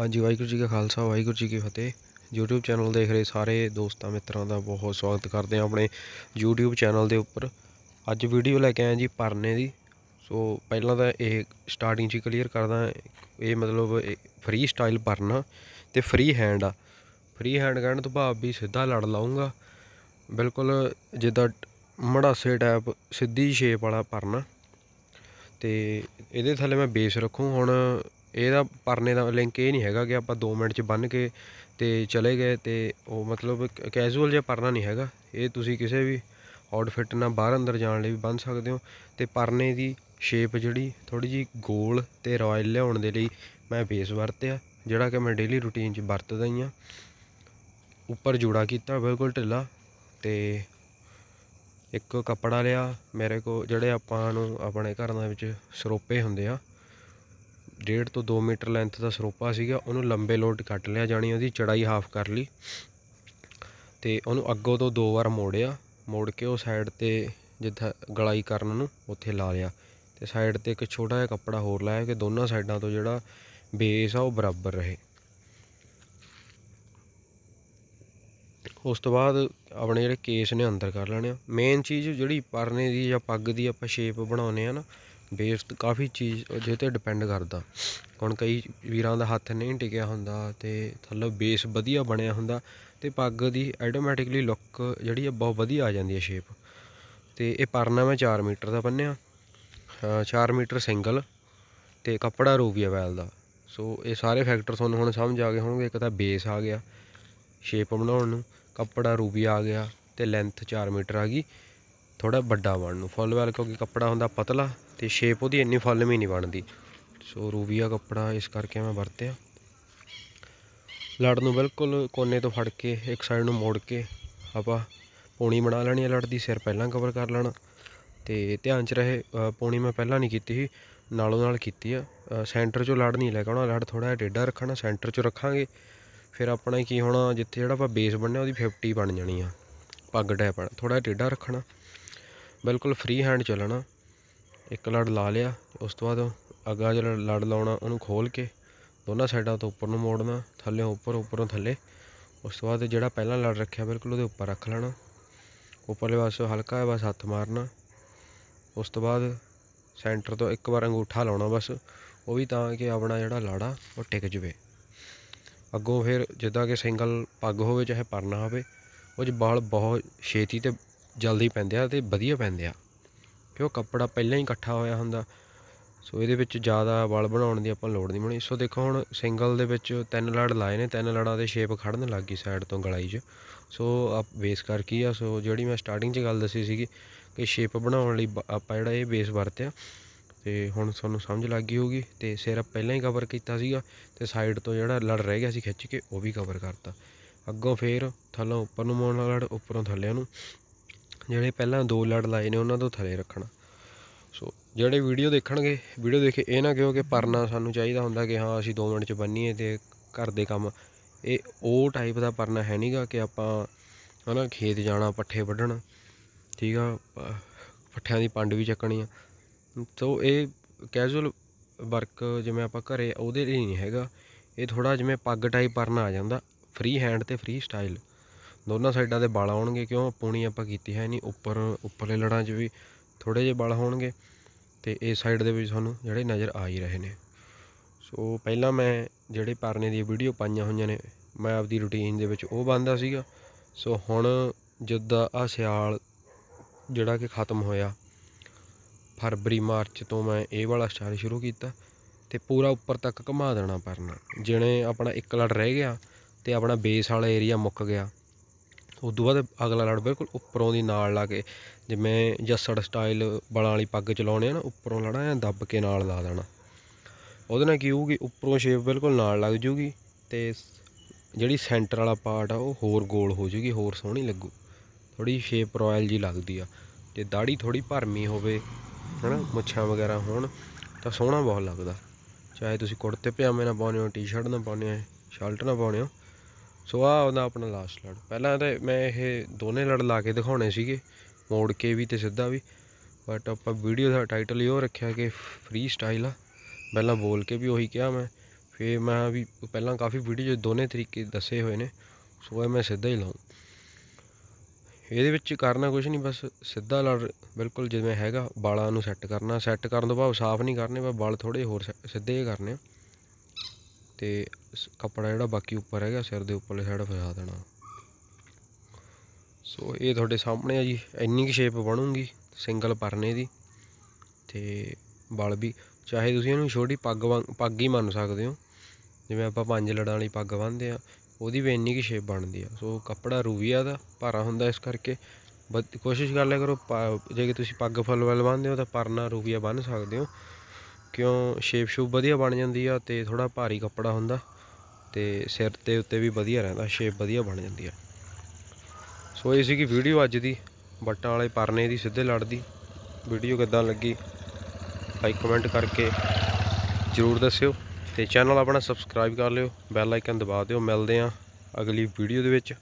ਹਾਂਜੀ ਵਾਹਿਗੁਰੂ ਜੀ ਕਾ ਖਾਲਸਾ ਵਾਹਿਗੁਰੂ ਜੀ ਕੀ ਫਤਿਹ YouTube ਚੈਨਲ ਦੇਖ ਰਹੇ ਸਾਰੇ ਦੋਸਤਾਂ ਮਿੱਤਰਾਂ ਦਾ ਬਹੁਤ ਸਵਾਗਤ ਕਰਦੇ ਹਾਂ ਆਪਣੇ YouTube ਚੈਨਲ ਦੇ ਉੱਪਰ ਅੱਜ ਵੀਡੀਓ ਲੈ ਕੇ ਆਇਆ ਜੀ ਪਰਨੇ ਦੀ ਸੋ ਪਹਿਲਾਂ ਤਾਂ ਇਹ ਸਟਾਰਟਿੰਗ ਜੀ ਕਲੀਅਰ ਕਰਦਾ ਇਹ ਮਤਲਬ ਫ੍ਰੀ ਸਟਾਈਲ ਪਰਨਾ ਤੇ ਫ੍ਰੀ ਹੈਂਡ ਆ ਫ੍ਰੀ ਹੈਂਡ ਕਰਨ ਤੋਂ ਭਾਵ ਵੀ ਸਿੱਧਾ ਲੜ ਲਾਉਂਗਾ ਬਿਲਕੁਲ ਜਿੱਦਾਂ ਮੜਾਸੇ ਟਾਈਪ ਸਿੱਧੀ ਸ਼ੇਪ ਵਾਲਾ ਪਰਨਾ ਤੇ ਇਹਦੇ ਥੱਲੇ ਮੈਂ ਬੇਸ ਰੱਖੂ ਹੁਣ ਇਹਦਾ ਪਰਨੇ ਦਾ ਲਿੰਕ ਇਹ ਨਹੀਂ ਹੈਗਾ ਕਿ ਆਪਾਂ 2 ਮਿੰਟ 'ਚ ਬੰਨ ਕੇ ਤੇ ਚਲੇ ਗਏ ਤੇ ਉਹ ਮਤਲਬ ਕੈਜੂਅਲ ਜਿਹਾ ਪਰਨਾ ਨਹੀਂ ਹੈਗਾ ਇਹ ਤੁਸੀਂ ਕਿਸੇ ਵੀ ਆਊਟਫਿਟ ਨਾਲ ਬਾਹਰ ਅੰਦਰ ਜਾਣ ਲਈ ਵੀ ਬੰਨ ਸਕਦੇ ਹੋ ਤੇ ਪਰਨੇ ਦੀ ਸ਼ੇਪ ਜਿਹੜੀ ਥੋੜੀ ਜੀ ਗੋਲ ਤੇ ਰਾਇਲ ਲਿਆਉਣ ਦੇ ਲਈ ਮੈਂ ਬੇਸ ਵਰਤਿਆ ਜਿਹੜਾ ਕਿ ਮੈਂ ਡੇਲੀ ਰੁਟੀਨ 'ਚ ਵਰਤਦਾ ਹੀ ਆ ਉੱਪਰ ਜੋੜਾ ਕੀਤਾ ਬਿਲਕੁਲ ਢਿੱਲਾ ਤੇ ਇੱਕ ਕੱਪੜਾ ਲਿਆ ਮੇਰੇ ਕੋ ਜਿਹੜੇ ਆਪਾਂ ਨੂੰ ਆਪਣੇ ਘਰਾਂ ਦੇ ਵਿੱਚ ਸਰੋਪੇ ਹੁੰਦੇ ਆ 1.5 ਤੋਂ 2 ਮੀਟਰ ਲੈਂਥ ਦਾ ਸਰੋਪਾ ਸੀਗਾ ਉਹਨੂੰ ਲੰਬੇ ਲੋਟ ਕੱਟ ਲਿਆ ਜਾਣੀ ਉਹਦੀ ਚੜਾਈ ਹਾਫ ਕਰ ਲਈ ਤੇ ਉਹਨੂੰ ਅੱਗੋਂ ਤੋਂ ਦੋ ਵਾਰ ਮੋੜਿਆ ਮੋੜ ਕੇ ਉਹ ਸਾਈਡ ਤੇ ਜਿੱਥੇ ਗਲਾਈ ਕਰਨ ਨੂੰ ਉੱਥੇ ਲਾ ਲਿਆ ਤੇ ਸਾਈਡ ਤੇ ਇੱਕ ਛੋਟਾ ਜਿਹਾ ਕੱਪੜਾ ਹੋਰ ਲਾਇਆ ਕਿ ਦੋਨਾਂ ਸਾਈਡਾਂ ਤੋਂ ਜਿਹੜਾ ਬੇਸ ਆ ਉਹ ਬਰਾਬਰ ਰਹੇ ਉਸ ਤੋਂ ਬਾਅਦ ਆਪਣੇ ਜਿਹੜੇ ਕੇਸ ਨੇ ਅੰਦਰ ਕਰ ਲੈਣੇ ਆ ਮੇਨ ਚੀਜ਼ ਜਿਹੜੀ ਪਰਨੇ ਦੀ ਜਾਂ ਪੱਗ ਦੀ ਆਪਾਂ ਸ਼ੇਪ ਬਣਾਉਨੇ ਆ ਨਾ ਬੇਸ ਕਾਫੀ ਚੀਜ਼ ਜਿਹਦੇ ਤੇ ਡਿਪੈਂਡ ਕਰਦਾ ਹੁਣ ਕਈ ਵੀਰਾਂ ਦਾ ਹੱਥ ਨਹੀਂ ਟਿਕਿਆ ਹੁੰਦਾ ਤੇ ਥੱਲੇ ਬੇਸ ਵਧੀਆ ਬਣਿਆ ਹੁੰਦਾ ਤੇ ਪੱਗ ਦੀ ਆਟੋਮੈਟਿਕਲੀ ਲੁੱਕ ਜਿਹੜੀ ਹੈ ਬਹੁਤ ਵਧੀਆ ਆ ਜਾਂਦੀ ਹੈ ਸ਼ੇਪ ਤੇ ਇਹ ਪਰਨਾ ਮੈਂ 4 ਮੀਟਰ ਦਾ ਬੰਨਿਆ 4 ਮੀਟਰ ਸਿੰਗਲ ਤੇ ਕੱਪੜਾ ਰੋਵੀ ਵੈਲ ਦਾ ਸੋ ਇਹ ਸਾਰੇ ਫੈਕਟਰ ਤੁਹਾਨੂੰ ਹੁਣ ਸਮਝ ਆ ਗਏ ਹੋਣਗੇ ਇੱਕ ਤਾਂ ਬੇਸ ਆ ਗਿਆ ਸ਼ੇਪ ਬਣਾਉਣ ਨੂੰ ਕੱਪੜਾ ਰੂਬੀ ਆ ਗਿਆ ਤੇ ਲੈਂਥ 4 ਮੀਟਰ ਆ ਗਈ ਥੋੜਾ ਵੱਡਾ ਬਣਨ ਨੂੰ ਫੁੱਲ ਵੈਲ ਕਿਉਂਕਿ ਕੱਪੜਾ ਹੁੰਦਾ ਪਤਲਾ ਤੇ ਸ਼ੇਪ ਉਹਦੀ ਇੰਨੀ ਹੀ ਨਹੀਂ ਬਣਦੀ ਸੋ ਰੂਬੀਆ ਕੱਪੜਾ ਇਸ ਕਰਕੇ ਮੈਂ ਵਰਤਿਆ ਲੜ ਨੂੰ ਬਿਲਕੁਲ ਕੋਨੇ ਤੋਂ ਫੜ ਕੇ ਇੱਕ ਸਾਈਡ ਨੂੰ ਮੋੜ ਕੇ ਆਪਾਂ ਪੌਣੀ ਬਣਾ ਲੈਣੀ ਹੈ ਲੜ ਦੀ ਸਿਰ ਪਹਿਲਾਂ ਕਵਰ ਕਰ ਲੈਣਾ ਤੇ ਧਿਆਨ ਚ ਰਹੇ ਪੌਣੀ ਮੈਂ ਪਹਿਲਾਂ ਨਹੀਂ ਕੀਤੀ ਸੀ ਨਾਲੋਂ ਨਾਲ ਕੀਤੀ ਆ ਸੈਂਟਰ ਚੋਂ ਲੜ ਨਹੀਂ ਲੈਣਾ ਲੜ ਥੋੜਾ ਡੇਡਾ ਰੱਖਣਾ ਸੈਂਟਰ ਚੋਂ ਰੱਖਾਂਗੇ ਫਿਰ ਆਪਣਾ ਕੀ ਹੋਣਾ ਜਿੱਥੇ ਜਿਹੜਾ ਆਪਾਂ ਬੇਸ ਬਣਿਆ ਉਹਦੀ 50 ਬਣ ਜਾਣੀ ਆ ਪੱਗ ਟੈਪ ਥੋੜਾ ਡੇਡਾ ਰੱਖਣਾ ਬਿਲਕੁਲ ਫ੍ਰੀ ਹੈਂਡ ਚੱਲਣਾ ਇੱਕ ਲੜ ਲਾ ਲਿਆ ਉਸ ਤੋਂ ਬਾਅਦ ਅਗਾ ਜਿਹੜਾ ਲੜ ਲਾਉਣਾ ਉਹਨੂੰ ਖੋਲ ਕੇ ਦੋਨਾਂ ਸਾਈਡਾਂ ਤੋਂ ਉੱਪਰ ਨੂੰ ਮੋੜਨਾ ਥੱਲੇ ਉੱਪਰ ਉੱਪਰੋਂ ਥੱਲੇ ਉਸ ਤੋਂ ਬਾਅਦ ਜਿਹੜਾ ਪਹਿਲਾਂ ਲੜ ਰੱਖਿਆ ਬਿਲਕੁਲ ਉਹਦੇ ਉੱਪਰ ਰੱਖ ਲੈਣਾ ਉੱਪਰਲੇ ਪਾਸੇ ਹਲਕਾ ਜਿਹਾ ਬਸ ਹੱਥ ਮਾਰਨਾ ਉਸ ਤੋਂ ਬਾਅਦ ਸੈਂਟਰ ਤੋਂ ਇੱਕ ਵਾਰ ਅੰਗੂਠਾ ਲਾਉਣਾ ਬਸ ਉਹ ਵੀ ਤਾਂ ਕਿ ਆਪਣਾ ਜਿਹੜਾ ਲਾੜਾ ਉਹ ਟਿਕ ਜਵੇ ਅੱਗੋਂ ਫਿਰ ਜਿੱਦਾਂ ਕਿ ਸਿੰਗਲ ਪੱਗ ਹੋਵੇ ਚਾਹੇ ਪਰਨਾ ਹੋਵੇ ਉਹ 'ਚ ਵਾਲ ਬਹੁਤ ਛੇਤੀ ਤੇ ਜਲਦੀ ਪੈਂਦੇ ਆ ਤੇ ਵਧੀਆ ਪੈਂਦੇ ਆ ਕਿ ਉਹ ਕੱਪੜਾ ਪਹਿਲਾਂ ਹੀ ਇਕੱਠਾ ਹੋਇਆ ਹੁੰਦਾ ਸੋ ਇਹਦੇ ਵਿੱਚ ਜ਼ਿਆਦਾ ਵਲ ਬਣਾਉਣ ਦੀ ਆਪਾਂ ਲੋੜ ਨਹੀਂ ਬਣੀ ਸੋ ਦੇਖੋ ਹੁਣ ਸਿੰਗਲ ਦੇ ਵਿੱਚ ਤਿੰਨ ਲੜ ਲਾਏ ਨੇ ਤਿੰਨ ਲੜਾਂ ਦੇ ਸ਼ੇਪ ਖੜਨ ਲੱਗ ਗਈ ਸਾਈਡ ਤੋਂ ਗਲਾਈ 'ਚ ਸੋ ਆਪ ਬੇਸ ਕਰ ਕੀ ਆ ਸੋ ਜਿਹੜੀ ਮੈਂ ਸਟਾਰਟਿੰਗ 'ਚ ਗੱਲ ਦੱਸੀ ਸੀਗੀ ਕਿ ਸ਼ੇਪ ਬਣਾਉਣ ਲਈ ਆਪਾਂ ਜਿਹੜਾ ਇਹ ਬੇਸ ਵਰਤਿਆ ਤੇ ਹੁਣ ਤੁਹਾਨੂੰ ਸਮਝ ਲੱਗ ਗਈ ਹੋਗੀ ਤੇ ਸਿਰ ਪਹਿਲਾਂ ਹੀ ਕਵਰ ਕੀਤਾ ਸੀਗਾ ਤੇ ਸਾਈਡ ਤੋਂ ਜਿਹੜਾ ਲੜ ਰਹਿ ਗਿਆ ਸੀ ਖਿੱਚ ਕੇ ਉਹ ਵੀ ਕਵਰ ਕਰਤਾ ਅੱਗੋਂ ਫੇਰ ਥੱਲੋਂ ਉੱਪਰ ਨੂੰ ਮੋੜਨ ਲੜ ਉੱਪਰੋਂ ਥੱਲੇ ਨੂੰ ਜਿਹੜੇ ਪਹਿਲਾਂ ਦੋ ਲੜ ਲਾਏ ਨੇ ਉਹਨਾਂ ਤੋਂ ਥਲੇ ਰੱਖਣਾ ਸੋ ਜਿਹੜੇ ਵੀਡੀਓ ਦੇਖਣਗੇ ਵੀਡੀਓ ਦੇਖ ਕੇ ਇਹ ਨਾ ਕਿਹੋ ਕਿ ਪਰਨਾ ਸਾਨੂੰ ਚਾਹੀਦਾ ਹੁੰਦਾ ਕਿ ਹਾਂ ਅਸੀਂ 2 ਮਿੰਟ ਚ ਬੰਨੀਏ ਤੇ ਘਰ ਦੇ ਕੰਮ ਇਹ ਉਹ ਟਾਈਪ ਦਾ ਪਰਨਾ ਹੈ ਨਹੀਂਗਾ ਕਿ ਆਪਾਂ ਹਨਾ ਖੇਤ ਜਾਣਾ ਪੱਠੇ ਵੱਢਣ ਠੀਕ ਆ ਪੱਠਿਆਂ ਦੀ ਪੰਡ ਵੀ ਚੱਕਣੀ ਆ ਸੋ ਇਹ ਕੈਜੂਅਲ ਵਰਕ ਜਿਵੇਂ ਆਪਾਂ ਘਰੇ ਉਹਦੇ ਲਈ ਨਹੀਂ ਹੈਗਾ ਇਹ ਥੋੜਾ ਜਿਵੇਂ ਪੱਗ ਟਾਈਪ ਪਰਨਾ ਆ ਜਾਂਦਾ ਫ੍ਰੀ ਹੈਂਡ ਤੇ ਫ੍ਰੀ ਸਟਾਈਲ ਦੋਨਾਂ ਸਾਈਡਾਂ ਦੇ ਵਾਲ ਆਉਣਗੇ ਕਿਉਂ ਪੂਣੀ ਆਪਾਂ ਕੀਤੀ ਹੈ ਨਹੀਂ ਉੱਪਰ ਉੱਪਰਲੇ ਲੜਾਂ 'ਚ ਵੀ ਥੋੜੇ ਜਿਹੇ ਵਾਲ ਹੋਣਗੇ ਤੇ ਇਸ ਸਾਈਡ ਦੇ ਵਿੱਚ ਤੁਹਾਨੂੰ ਜਿਹੜੇ ਨਜ਼ਰ ਆ ਹੀ ਰਹੇ ਨੇ ਸੋ ਪਹਿਲਾਂ ਮੈਂ ਜਿਹੜੇ ਪਰਨੇ ਦੀ ਵੀਡੀਓ ਪਾਈਆਂ ਹੋਈਆਂ ਨੇ ਮੈਂ ਆਪਦੀ ਰੁਟੀਨ ਦੇ ਵਿੱਚ ਉਹ ਬੰਦਾ ਸੀਗਾ ਸੋ ਹੁਣ ਜਿੱਦਾਂ ਆ ਸਿਆਲ ਜਿਹੜਾ ਕਿ ਖਤਮ ਹੋਇਆ ਫਰਵਰੀ ਮਾਰਚ ਤੋਂ ਮੈਂ ਇਹ ਵਾਲਾ ਸਟਾਰ ਸ਼ੁਰੂ ਕੀਤਾ ਤੇ ਪੂਰਾ ਉੱਪਰ ਤੱਕ ਘੁਮਾ ਦੇਣਾ ਪਰਨਾ ਜਿਹਨੇ ਆਪਣਾ ਇੱਕ ਲੜ ਰਹਿ ਗਿਆ ਤੇ ਆਪਣਾ ਬੇਸ ਵਾਲਾ ਏਰੀਆ ਮੁੱਕ ਗਿਆ ਉਸ ਤੋਂ ਬਾਅਦ ਅਗਲਾ ਲੜ ਬਿਲਕੁਲ ਉੱਪਰੋਂ ਦੀ ਨਾਲ ਲਾ ਕੇ ਜਿਵੇਂ ਜੱਸੜ ਸਟਾਈਲ ਬਲਾਂ ਵਾਲੀ ਪੱਗ ਚਲਾਉਣੇ ਆ ਨਾ ਉੱਪਰੋਂ ਲੜਾ ਐ ਦੱਬ ਕੇ ਨਾਲ ਲਾ ਦੇਣਾ ਉਹਦੇ ਨਾਲ ਕੀ ਹੋਊਗੀ ਉੱਪਰੋਂ ਸ਼ੇਪ ਬਿਲਕੁਲ ਨਾਲ ਲੱਗ ਜੂਗੀ ਤੇ ਜਿਹੜੀ ਸੈਂਟਰ ਵਾਲਾ ਪਾਰਟ ਆ ਉਹ ਹੋਰ ਗੋਲ ਹੋ ਜੂਗੀ ਹੋਰ ਸੋਹਣੀ ਲੱਗੂ ਥੋੜੀ ਸ਼ੇਪ ਰਾਇਲ ਜੀ ਲੱਗਦੀ ਆ ਤੇ ਦਾੜੀ ਥੋੜੀ ਭਰਮੀ ਹੋਵੇ ਹਨਾ ਮੁੱਛਾਂ ਵਗੈਰਾ ਹੋਣ ਤਾਂ ਸੋਹਣਾ ਬਹੁਤ ਲੱਗਦਾ ਚਾਹੇ ਤੁਸੀਂ ਕੁੜਤੇ ਪਜਾਮੇ ਨਾਲ ਪਾਉਣੇ ਹੋ ਟੀ-ਸ਼ਰਟ ਨਾਲ ਪਾਉਣੇ ਹੋ ਸ਼ਰਟ ਨਾਲ ਪਾਉਣੇ ਹੋ ਸੋ ਆ ਉਹਦਾ ਆਪਣਾ ਲਾਸਟ ਲੜ ਪਹਿਲਾਂ ਤਾਂ ਮੈਂ ਇਹ ਦੋਨੇ ਲੜ ਲਾ ਕੇ ਦਿਖਾਉਣੇ ਸੀਗੇ ਮੋੜ ਕੇ ਵੀ ਤੇ ਸਿੱਧਾ ਵੀ ਬਟ ਆਪਾਂ ਵੀਡੀਓ ਦਾ ਟਾਈਟਲ ਉਹ ਰੱਖਿਆ ਕਿ ਫ੍ਰੀ ਸਟਾਈਲ ਆ ਪਹਿਲਾਂ ਬੋਲ ਕੇ ਵੀ ਉਹੀ ਕਿਹਾ ਮੈਂ ਫੇ ਮੈਂ ਵੀ ਪਹਿਲਾਂ ਕਾਫੀ ਵੀਡੀਓ ਜੋ ਦੋਨੇ ਤਰੀਕੇ ਦੱਸੇ ਹੋਏ ਨੇ ਸੋ ਇਹ ਮੈਂ ਸਿੱਧਾ ਹੀ ਲਾਉਂ ਇਹਦੇ ਵਿੱਚ ਕਰਨਾ ਕੁਝ ਨਹੀਂ ਬਸ ਸਿੱਧਾ ਲੜ ਬਿਲਕੁਲ ਜਿਵੇਂ ਹੈਗਾ ਬਾਲਾਂ ਨੂੰ ਸੈੱਟ ਕਰਨਾ ਸੈੱਟ ਕਰਨ ਤੋਂ ਬਾਅਦ ਸਾਫ਼ ਨਹੀਂ ਕਰਨੇ ਬਸ ਬਾਲ ਥੋੜੇ ਹੋਰ ਸਿੱਧੇ ਕਰਨੇ ਆ ਤੇ ਕਪੜਾ ਜਿਹੜਾ ਬਾਕੀ ਉੱਪਰ ਹੈਗਾ ਸਿਰ ਦੇ ਉੱਪਰਲੇ ਸਾਈਡ ਫਸਾ ਦੇਣਾ ਸੋ ਇਹ ਤੁਹਾਡੇ ਸਾਹਮਣੇ ਆ ਜੀ ਇੰਨੀ ਕੀ ਸ਼ੇਪ ਬਣੂਗੀ ਸਿੰਗਲ ਪਰਨੇ ਦੀ ਤੇ ਬਲ ਵੀ ਚਾਹੇ ਤੁਸੀਂ ਇਹਨੂੰ ਛੋਟੀ ਪੱਗ ਪੱਗ ਹੀ ਮੰਨ ਸਕਦੇ ਹੋ ਜਿਵੇਂ ਆਪਾਂ ਪੰਜ ਲੜਾਂ ਵਾਲੀ ਪੱਗ ਬੰਨਦੇ ਆ ਉਹਦੀ ਵੀ ਇੰਨੀ ਕੀ ਸ਼ੇਪ ਬਣਦੀ ਆ ਸੋ ਕਪੜਾ ਰੂਵੀਆ ਦਾ ਭਾਰਾ ਹੁੰਦਾ ਇਸ ਕਰਕੇ ਕੋਸ਼ਿਸ਼ ਕਰ ਲਿਆ ਕਰੋ ਜੇ ਤੁਸੀਂ ਪੱਗ ਫਲ ਵਾਲ ਬੰਨਦੇ ਹੋ ਤਾਂ ਪਰਨਾ ਰੂਵੀਆ ਬੰਨ ਸਕਦੇ ਹੋ ਕਿਉਂ ਸ਼ੇਪ ਸ਼ੂਪ ਵਧੀਆ ਬਣ ਜਾਂਦੀ ਆ ਤੇ ਥੋੜਾ ਭਾਰੀ ਕੱਪੜਾ ਹੁੰਦਾ ਤੇ ਸਿਰ ਤੇ ਉੱਤੇ ਵੀ ਵਧੀਆ ਰਹਿੰਦਾ ਸ਼ੇਪ ਵਧੀਆ ਬਣ ਜਾਂਦੀ ਆ ਸੋ ਇਹ ਸੀਗੀ ਵੀਡੀਓ ਅੱਜ ਦੀ ਬੱਟਾਂ ਵਾਲੇ ਪਰਨੇ ਦੀ ਸਿੱਧੇ ਲੜਦੀ ਵੀਡੀਓ ਕਿੱਦਾਂ ਲੱਗੀ ਲਾਈਕ ਕਮੈਂਟ ਕਰਕੇ ਜਰੂਰ ਦੱਸਿਓ ਤੇ ਚੈਨਲ ਆਪਣਾ ਸਬਸਕ੍ਰਾਈਬ ਕਰ ਲਿਓ ਬੈਲ ਆਈਕਨ ਦਬਾ ਦਿਓ ਮਿਲਦੇ ਆ ਅਗਲੀ ਵੀਡੀਓ ਦੇ ਵਿੱਚ